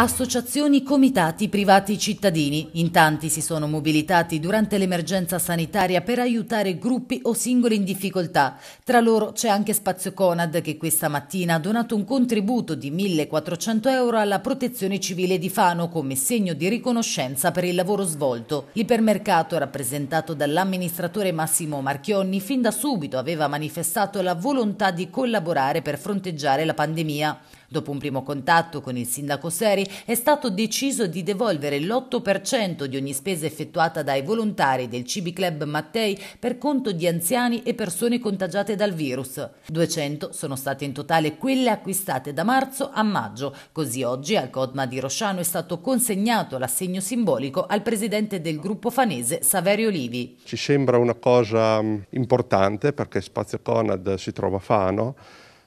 associazioni, comitati, privati cittadini. In tanti si sono mobilitati durante l'emergenza sanitaria per aiutare gruppi o singoli in difficoltà. Tra loro c'è anche Spazio Conad che questa mattina ha donato un contributo di 1.400 euro alla protezione civile di Fano come segno di riconoscenza per il lavoro svolto. L'ipermercato, rappresentato dall'amministratore Massimo Marchionni, fin da subito aveva manifestato la volontà di collaborare per fronteggiare la pandemia. Dopo un primo contatto con il sindaco Seri è stato deciso di devolvere l'8% di ogni spesa effettuata dai volontari del Cibi Club Mattei per conto di anziani e persone contagiate dal virus. 200 sono state in totale quelle acquistate da marzo a maggio, così oggi al Codma di Rosciano è stato consegnato l'assegno simbolico al presidente del gruppo fanese Saverio Livi. Ci sembra una cosa importante perché Spazio Conad si trova a Fano,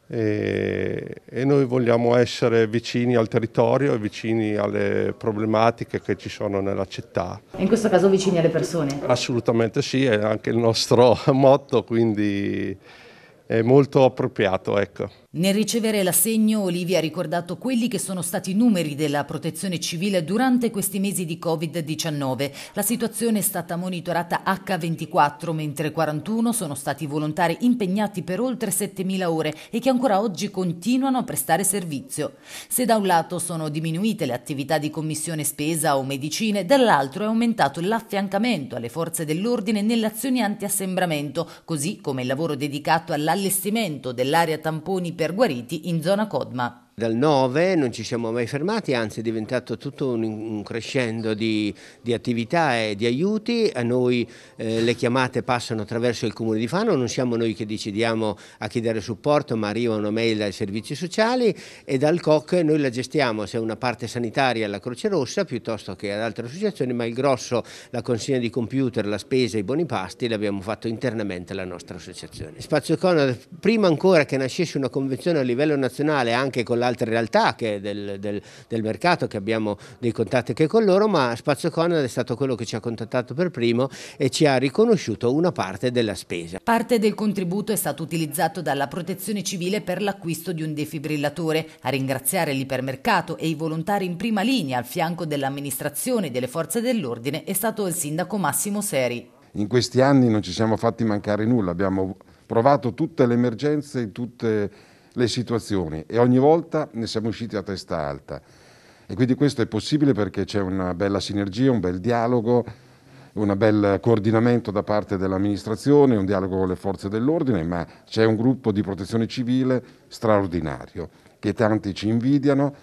e, e, noi vogliamo essere vicini al territorio e vicini alle problematiche che ci sono nella città. in questo caso vicini alle persone? Assolutamente sì, è anche il nostro motto, quindi è molto appropriato. Ecco. Nel ricevere l'assegno, Olivia ha ricordato quelli che sono stati i numeri della protezione civile durante questi mesi di Covid-19. La situazione è stata monitorata H24, mentre 41 sono stati volontari impegnati per oltre 7.000 ore e che ancora oggi continuano a prestare servizio. Se da un lato sono diminuite le attività di commissione spesa o medicine, dall'altro è aumentato l'affiancamento alle forze dell'ordine nelle azioni antiassembramento, così come il lavoro dedicato all'allestimento dell'area tamponi per guariti in zona Codma. Dal 9 non ci siamo mai fermati, anzi è diventato tutto un, un crescendo di, di, attività e di aiuti. A noi eh, le chiamate passano attraverso il Comune di Fano, non siamo noi che decidiamo a chi dare supporto, ma arrivano mail dai servizi sociali e dal COC noi la gestiamo, se una parte sanitaria alla Croce Rossa piuttosto che ad altre associazioni, ma il grosso, la consegna di computer, la spesa, i buoni pasti l'abbiamo fatto internamente alla nostra associazione. Spazio Conad, prima ancora che nascesse una convenzione a livello nazionale anche con la altre realtà del, del, del, mercato che abbiamo dei contatti anche con loro, ma Spazio Conad è stato quello che ci ha contattato per primo e ci ha riconosciuto una parte della spesa. Parte del contributo è stato utilizzato dalla Protezione Civile per l'acquisto di un defibrillatore. A ringraziare l'ipermercato e i volontari in prima linea al fianco dell'amministrazione e delle forze dell'ordine è stato il sindaco Massimo Seri. In questi anni non ci siamo fatti mancare nulla, abbiamo provato tutte le emergenze, tutte le le situazioni e ogni volta ne siamo usciti a testa alta. E quindi questo è possibile perché c'è una bella sinergia, un bel dialogo, un bel coordinamento da parte dell'amministrazione, un dialogo con le forze dell'ordine, ma c'è un gruppo di protezione civile straordinario che tanti ci invidiano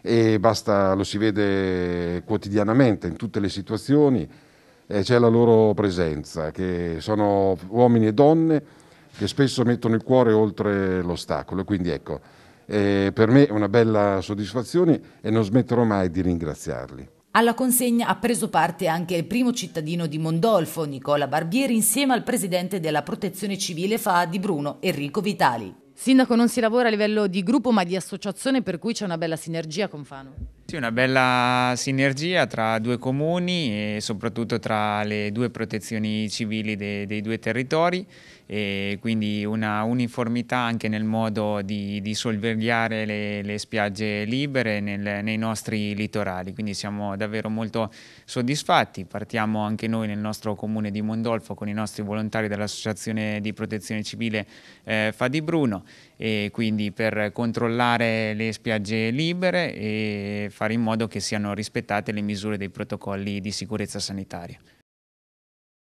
e basta, lo si vede quotidianamente in tutte le situazioni, c'è la loro presenza, che sono uomini e donne che spesso mettono il cuore oltre l'ostacolo. Quindi ecco, eh, per me è una bella soddisfazione e non smetterò mai di ringraziarli. Alla consegna ha preso parte anche il primo cittadino di Mondolfo, Nicola Barbieri, insieme al presidente della Protezione Civile FA di Bruno, Enrico Vitali. Sindaco, non si lavora a livello di gruppo ma di associazione, per cui c'è una bella sinergia con Fano. Sì, una bella sinergia tra due comuni e soprattutto tra le due protezioni civili dei, dei due territori e quindi una uniformità anche nel modo di, di sorvegliare le, le, spiagge libere nel, nei nostri litorali, quindi siamo davvero molto soddisfatti. Partiamo anche noi nel nostro comune di Mondolfo con i nostri volontari dell'Associazione di Protezione Civile eh, Fadi Bruno e quindi per controllare le spiagge libere e fare in modo che siano rispettate le misure dei protocolli di sicurezza sanitaria.